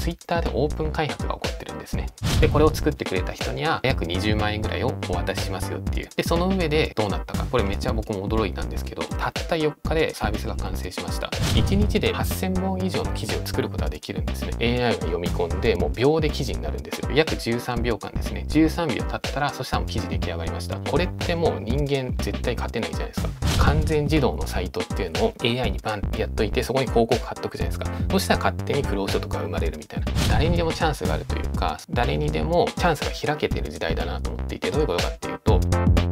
Twitter でオープン開発が起こってるんですね。で、これを作ってくれた人には約20万円ぐらいをお渡ししますよっていう。で、その上でどうなったか。これめっちゃ僕も驚いたんですけど、たった4日でサービスが完成しました。1日で8000本以上の記事を作ることができるんですね。AI を読み込んで、もう秒で記事になるんですよ。約13秒間ですね。13秒経ったら、そしたらもう記事出来上がりました。これってもう人間絶対勝てないじゃないですか。完全自動のサイトっていうのを AI にバンってやっといてそこに広告貼っとくじゃないですかそしたら勝手に不労所とか生まれるみたいな誰にでもチャンスがあるというか誰にでもチャンスが開けてる時代だなと思っていてどういうことかっていうと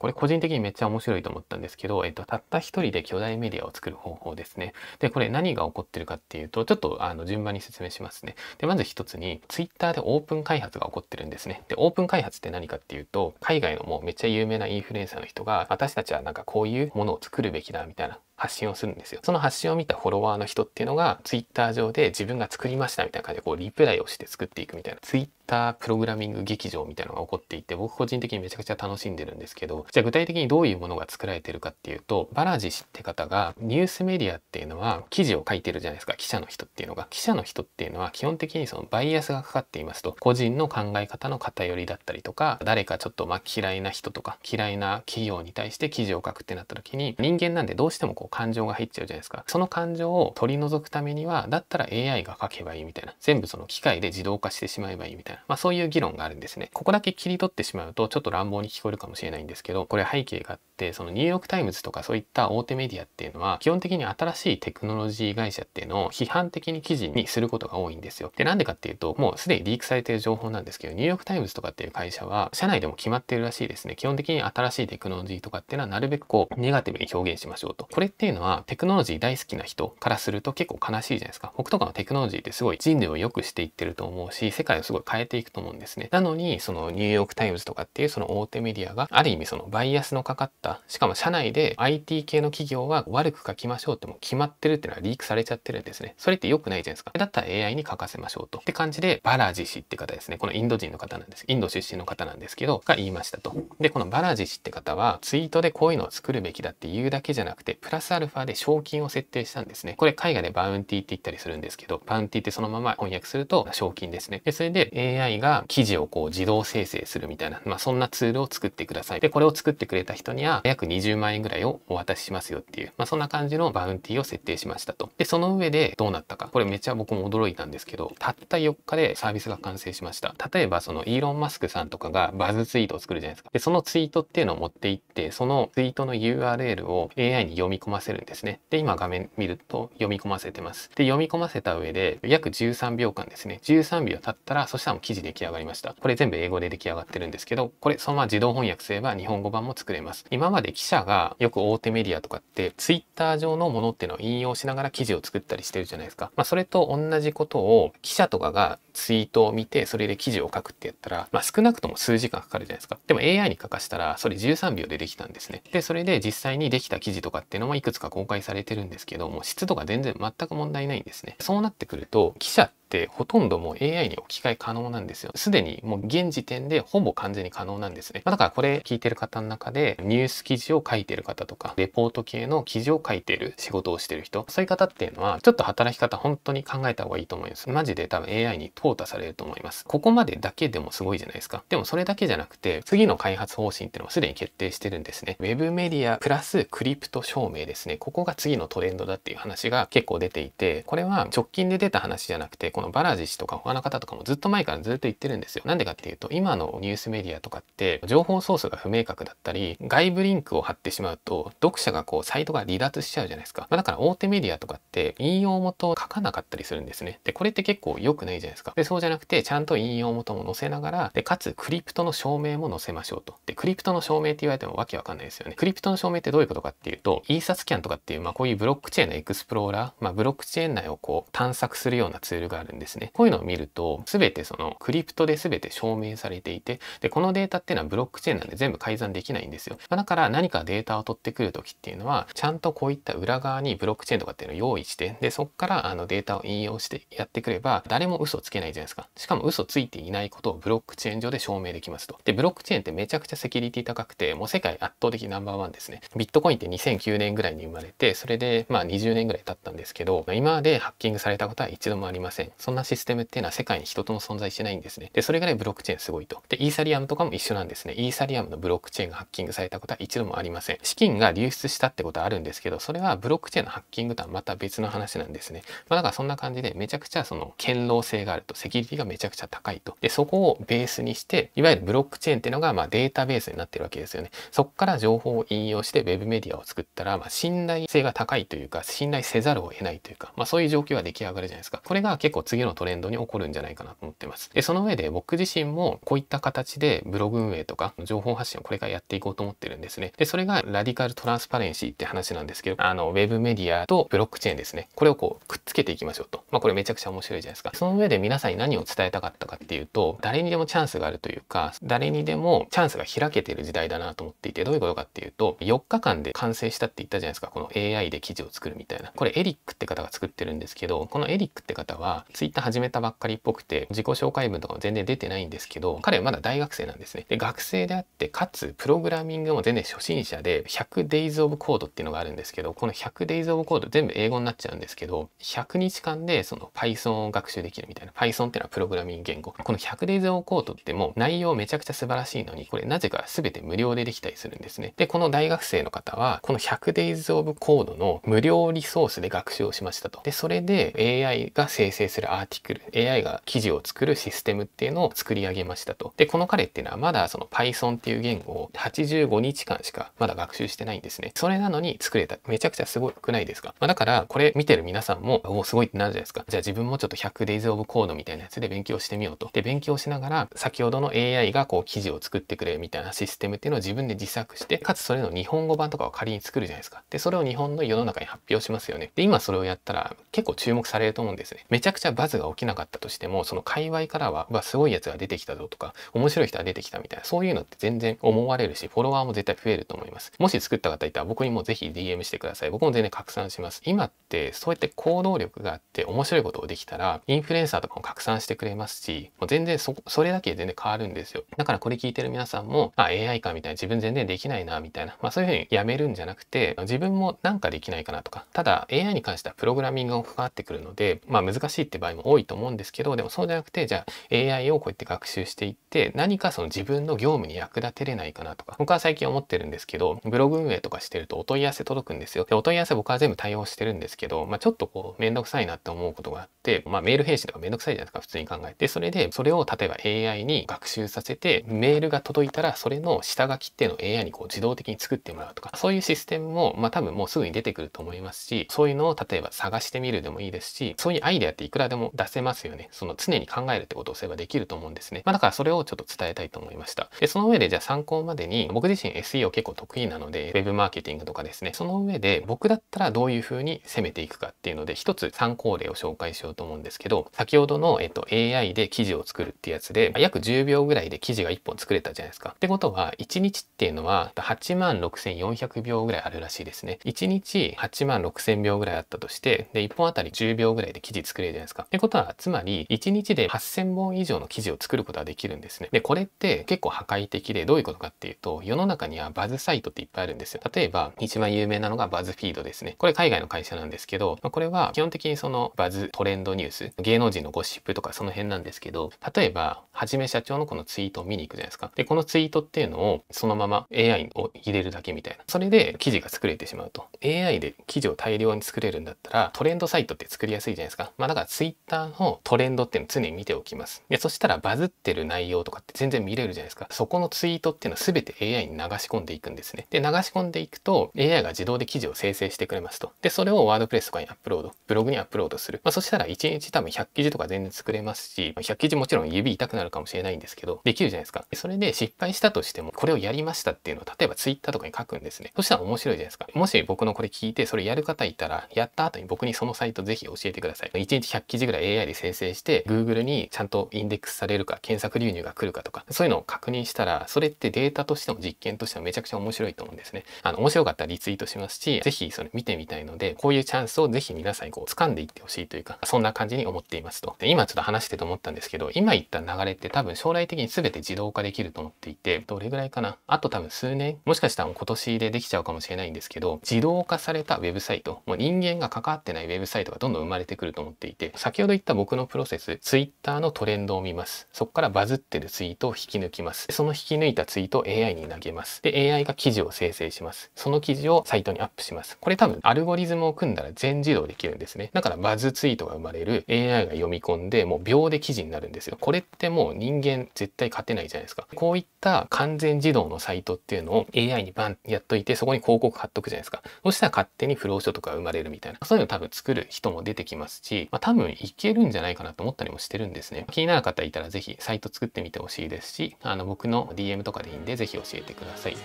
これ個人的にめっちゃ面白いと思ったんですけど、えっと、たった一人で巨大メディアを作る方法ですね。で、これ何が起こってるかっていうと、ちょっとあの順番に説明しますね。で、まず一つに、Twitter でオープン開発が起こってるんですね。で、オープン開発って何かっていうと、海外のもうめっちゃ有名なインフルエンサーの人が、私たちはなんかこういうものを作るべきだみたいな発信をするんですよ。その発信を見たフォロワーの人っていうのが、ツイッター上で自分が作りましたみたいな感じでこうリプライをして作っていくみたいな。ツイッタプログラミング劇場みたいなのが起こっていて僕個人的にめちゃくちゃ楽しんでるんですけどじゃあ具体的にどういうものが作られてるかっていうとバラジ氏って方がニュースメディアっていうのは記事を書いてるじゃないですか記者の人っていうのが記者の人っていうのは基本的にそのバイアスがかかっていますと個人の考え方の偏りだったりとか誰かちょっとまあ嫌いな人とか嫌いな企業に対して記事を書くってなった時に人間なんでどうしてもこう感情が入っちゃうじゃないですかその感情を取り除くためにはだったら AI が書けばいいみたいな全部その機械で自動化してしまえばいいみたいなまあ、そういう議論があるんですね。ここだけ切り取ってしまうとちょっと乱暴に聞こえるかもしれないんですけどこれ背景があってそのニューヨーク・タイムズとかそういった大手メディアっていうのは基本的に新しいテクノロジー会社っていうのを批判的に記事にすることが多いんですよ。でなんでかっていうともうすでにリークされてる情報なんですけどニューヨーク・タイムズとかっていう会社は社内でも決まってるらしいですね。基本的に新しいテクノロジーとかっていうのはなるべくこうネガティブに表現しましょうと。これっていうのはテクノロジー大好きな人からすると結構悲しいじゃないですか。僕とかのテクノロジーってすごい人類を良くしていってると思うし世界をすごい変えていくと思うんですね。なのに、そのニューヨークタイムズとかっていうその大手メディアが、ある意味そのバイアスのかかった、しかも社内で IT 系の企業は悪く書きましょうってもう決まってるっていうのはリークされちゃってるんですね。それって良くないじゃないですか。だったら AI に書かせましょうと。って感じで、バラジ氏って方ですね。このインド人の方なんです。インド出身の方なんですけど、が言いましたと。で、このバラジ氏って方は、ツイートでこういうのを作るべきだっていうだけじゃなくて、プラスアルファで賞金を設定したんですね。これ海外でバウンティって言ったりするんですけど、バウンティってそのまま翻訳すると賞金ですね。で、それで AI が記事をこう自動生成するみたいな、まあ、そんなツールを作ってください。で、これを作ってくれた人には約20万円ぐらいをお渡ししますよっていう、まあ、そんな感じのバウンティーを設定しましたと。で、その上でどうなったか。これめっちゃ僕も驚いたんですけど、たった4日でサービスが完成しました。例えばそのイーロン・マスクさんとかがバズツイートを作るじゃないですか。で、そのツイートっていうのを持っていって、そのツイートの URL を AI に読み込ませるんですね。で、今画面見ると読み込ませてます。で、読み込ませた上で約13秒間ですね。13秒経ったら、そしたら記事出来上がりました。これ全部英語で出来上がってるんですけど、これそのまま自動翻訳すれば日本語版も作れます。今まで記者がよく大手メディアとかって Twitter 上のものっていうのを引用しながら記事を作ったりしてるじゃないですか。まあ、それと同じことを記者とかがツイートを見てそれで記事を書くってやったら、まあ、少なくとも数時間かかるじゃないですか。でも AI に書かせたらそれ13秒でできたんですね。で、それで実際にできた記事とかっていうのもいくつか公開されてるんですけども、質とか全然全く問題ないんですね。そうなってくると記者ってってほとんどもう AI に置き換え可能なんですよ。すでにもう現時点でほぼ完全に可能なんですね。まあ、だからこれ聞いてる方の中でニュース記事を書いてる方とか、レポート系の記事を書いてる仕事をしてる人、そういう方っていうのはちょっと働き方本当に考えた方がいいと思います。マジで多分 AI に淘汰されると思います。ここまでだけでもすごいじゃないですか。でもそれだけじゃなくて、次の開発方針っていうのもすでに決定してるんですね。ウェブメディアプラスクリプト証明ですね。ここが次のトレンドだっていう話が結構出ていて、これは直近で出た話じゃなくて、このバラジ氏とか他の方とかもずっと前からずっと言ってるんですよ。なんでかっていうと今のニュースメディアとかって情報ソースが不明確だったり外部リンクを貼ってしまうと読者がこうサイトが離脱しちゃうじゃないですか。まあ、だから大手メディアとかって引用元を書かなかったりするんですね。でこれって結構良くないじゃないですか。でそうじゃなくてちゃんと引用元も載せながらでかつクリプトの証明も載せましょうと。でクリプトの証明って言われてもわけわかんないですよね。クリプトの証明ってどういうことかっていうとイーサスキャンとかっていうまあこういうブロックチェーンのエクスプローラー、まあ、ブロックチェーン内をこう探索するようなツールがあるるんですね。こういうのを見ると、全てそのクリプトで全て証明されていて、で、このデータっていうのはブロックチェーンなんで全部改ざんできないんですよ。まだから何かデータを取ってくる時っていうのは、ちゃんとこういった裏側にブロックチェーンとかっていうのを用意して、で、そこからあのデータを引用してやってくれば、誰も嘘つけないじゃないですか。しかも嘘ついていないことをブロックチェーン上で証明できますと。で、ブロックチェーンってめちゃくちゃセキュリティ高くて、もう世界圧倒的ナンバーワンですね。ビットコインって2009年ぐらいに生まれて、それでまあ20年ぐらい経ったんですけど、今までハッキングされたことは一度もありません。そんなシステムっていうのは世界に一とも存在してないんですね。で、それぐらいブロックチェーンすごいと。で、イーサリアムとかも一緒なんですね。イーサリアムのブロックチェーンがハッキングされたことは一度もありません。資金が流出したってことはあるんですけど、それはブロックチェーンのハッキングとはまた別の話なんですね。まあ、だからそんな感じで、めちゃくちゃその、堅牢性があると、セキュリティがめちゃくちゃ高いと。で、そこをベースにして、いわゆるブロックチェーンっていうのが、まあ、データベースになってるわけですよね。そこから情報を引用して、ウェブメディアを作ったら、まあ、信頼性が高いというか、信頼せざるを得ないというか、まあ、そういう状況は出来上がるじゃないですか。これが結構次のトレンドに起こるんじゃないかなと思ってます。で、その上で僕自身もこういった形でブログ運営とか情報発信をこれからやっていこうと思ってるんですね。で、それがラディカルトランスパレンシーって話なんですけど、あの、ウェブメディアとブロックチェーンですね。これをこうくっつけていきましょうと。まあ、これめちゃくちゃ面白いじゃないですか。その上で皆さんに何を伝えたかったかっていうと、誰にでもチャンスがあるというか、誰にでもチャンスが開けてる時代だなと思っていて、どういうことかっていうと、4日間で完成したって言ったじゃないですか。この AI で記事を作るみたいな。これエリックって方が作ってるんですけど、このエリックって方は、ツイッター始めたばっかりっぽくて、自己紹介文とかも全然出てないんですけど、彼はまだ大学生なんですね。で、学生であって、かつ、プログラミングも全然初心者で、100 days of code っていうのがあるんですけど、この100 days of code 全部英語になっちゃうんですけど、100日間でその Python を学習できるみたいな。Python っていうのはプログラミング言語。この100 days of code ってもう内容めちゃくちゃ素晴らしいのに、これなぜか全て無料でできたりするんですね。で、この大学生の方は、この100 days of code の無料リソースで学習をしましたと。で、それで AI が生成するするアーティクル AI が記事を作るシステムっていうのを作り上げましたとでこの彼っていうのはまだその Python っていう言語を85日間しかまだ学習してないんですねそれなのに作れためちゃくちゃすごくないですか、まあ、だからこれ見てる皆さんもおおすごいってなるじゃないですかじゃあ自分もちょっと 100days of code みたいなやつで勉強してみようとで勉強しながら先ほどの AI がこう記事を作ってくれるみたいなシステムっていうのを自分で自作してかつそれの日本語版とかを仮に作るじゃないですかでそれを日本の世の中に発表しますよねで今それをやったら結構注目されると思うんですねめちゃくちゃバズが起きなかったとしてもその界隈からは「うわすごいやつが出てきたぞ」とか「面白い人が出てきた」みたいなそういうのって全然思われるしフォロワーも絶対増えると思いますもし作った方いたら僕にもぜひ DM してください僕も全然拡散します今ってそうやって行動力があって面白いことをできたらインフルエンサーとかも拡散してくれますしもう全然そそれだけで全然変わるんですよだからこれ聞いてる皆さんもあ AI かみたいな自分全然できないなみたいな、まあ、そういうふうにやめるんじゃなくて自分もなんかできないかなとかただ AI に関してはプログラミングが関わってくるのでまあ難しいって場合も多いと思うんですけどでもそうじゃなくてじゃあ AI をこうやって学習していって何かその自分の業務に役立てれないかなとか僕は最近思ってるんですけどブログ運営とかしてるとお問い合わせ届くんですよでお問い合わせ僕は全部対応してるんですけど、まあ、ちょっとこうめんどくさいなって思うことがあって、まあ、メール返信とかめんどくさいじゃないですか普通に考えてそれでそれを例えば AI に学習させてメールが届いたらそれの下書きっていうのを AI にこう自動的に作ってもらうとかそういうシステムも、まあ、多分もうすぐに出てくると思いますしそういうのを例えば探してみるでもいいですしそういうアイデアっていくらでも出せますよねその常に考えるってことをすればできると思うんですね、まあ、だからそれをちょっと伝えたいと思いましたでその上でじゃあ参考までに僕自身 SEO 結構得意なので Web マーケティングとかですねその上で僕だったらどういう風に攻めていくかっていうので一つ参考例を紹介しようと思うんですけど先ほどの、えっと、AI で記事を作るってやつで約10秒ぐらいで記事が1本作れたじゃないですかってことは1日っていうのは8万6400秒ぐらいあるらしいですね1日8万6000秒ぐらいあったとしてで1本あたり10秒ぐらいで記事作れるじゃないですかってことは、つまり、1日で8000本以上の記事を作ることができるんですね。で、これって結構破壊的で、どういうことかっていうと、世の中にはバズサイトっていっぱいあるんですよ。例えば、一番有名なのがバズフィードですね。これ海外の会社なんですけど、まあ、これは基本的にそのバズトレンドニュース、芸能人のゴシップとかその辺なんですけど、例えば、はじめ社長のこのツイートを見に行くじゃないですか。で、このツイートっていうのをそのまま AI を入れるだけみたいな。それで記事が作れてしまうと。AI で記事を大量に作れるんだったら、トレンドサイトって作りやすいじゃないですか。まあだからツイ Twitter のトレンドっていうのを常に見ておきます。で、そしたらバズってる内容とかって全然見れるじゃないですか。そこのツイートっていうのは全て AI に流し込んでいくんですね。で、流し込んでいくと AI が自動で記事を生成してくれますと。で、それをワードプレスとかにアップロード、ブログにアップロードする。まあ、そしたら1日多分100記事とか全然作れますし、100記事もちろん指痛くなるかもしれないんですけど、できるじゃないですか。それで失敗したとしても、これをやりましたっていうのを例えば Twitter とかに書くんですね。そしたら面白いじゃないですか。もし僕のこれ聞いて、それやる方いたら、やった後に僕にそのサイトぜひ教えてください。1日100記事記事ぐらい AI で生成して Google にちゃんとインデックスされるか検索流入が来るかとかそういうのを確認したらそれってデータとしても実験としてもめちゃくちゃ面白いと思うんですね。あの面白かったらリツイートしますし是非それ見てみたいのでこういうチャンスを是非皆さんにこう掴んでいってほしいというかそんな感じに思っていますと。で今ちょっと話してて思ったんですけど今言った流れって多分将来的に全て自動化できると思っていてどれぐらいかなあと多分数年もしかしたら今年でできちゃうかもしれないんですけど自動化されたウェブサイトもう人間が関わってないウェブサイトがどんどん生まれてくると思っていて先ほど言った僕のプロセス、ツイッターのトレンドを見ます。そこからバズってるツイートを引き抜きます。その引き抜いたツイートを AI に投げます。で、AI が記事を生成します。その記事をサイトにアップします。これ多分アルゴリズムを組んだら全自動できるんですね。だからバズツイートが生まれる AI が読み込んでもう秒で記事になるんですよ。これってもう人間絶対勝てないじゃないですか。こういった完全自動のサイトっていうのを AI にバンやっといてそこに広告貼っとくじゃないですか。そしたら勝手に不労所とか生まれるみたいな。そういうの多分作る人も出てきますし、まあ、多分分いけるんじゃないかなと思ったりもしてるんですね。気になる方いたら是非サイト作ってみてほしいですし、あの僕の DM とかでいいんで是非教えてください。